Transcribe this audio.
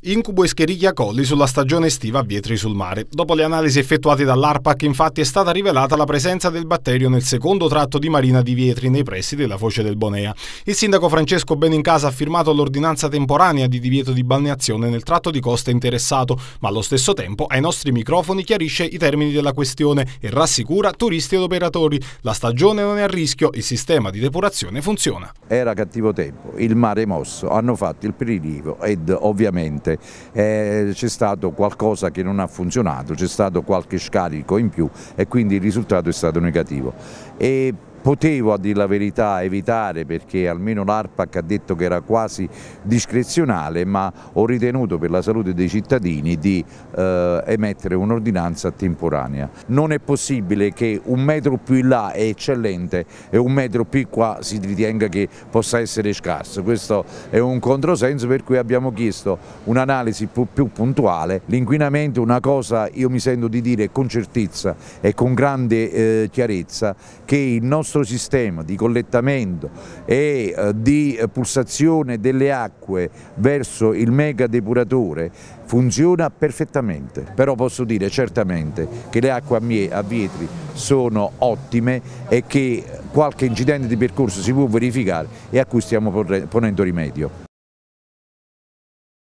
Incubo e Scherichia Colli sulla stagione estiva a Vietri sul Mare. Dopo le analisi effettuate dall'ARPAC infatti è stata rivelata la presenza del batterio nel secondo tratto di Marina di Vietri nei pressi della foce del Bonea. Il sindaco Francesco Benincasa ha firmato l'ordinanza temporanea di divieto di balneazione nel tratto di costa interessato, ma allo stesso tempo ai nostri microfoni chiarisce i termini della questione e rassicura turisti ed operatori. La stagione non è a rischio, il sistema di depurazione funziona. Era cattivo tempo, il mare è mosso, hanno fatto il prelievo ed ovviamente sicuramente eh, c'è stato qualcosa che non ha funzionato, c'è stato qualche scarico in più e quindi il risultato è stato negativo. E potevo a dire la verità evitare perché almeno l'ARPAC ha detto che era quasi discrezionale ma ho ritenuto per la salute dei cittadini di eh, emettere un'ordinanza temporanea. Non è possibile che un metro più in là è eccellente e un metro più qua si ritenga che possa essere scarso, questo è un controsenso per cui abbiamo chiesto un'analisi più, più puntuale, l'inquinamento una cosa io mi sento di dire con certezza e con grande eh, chiarezza che il nostro nostro sistema di collettamento e eh, di pulsazione delle acque verso il mega depuratore funziona perfettamente, però posso dire certamente che le acque a Vietri sono ottime e che qualche incidente di percorso si può verificare e a cui stiamo ponendo rimedio.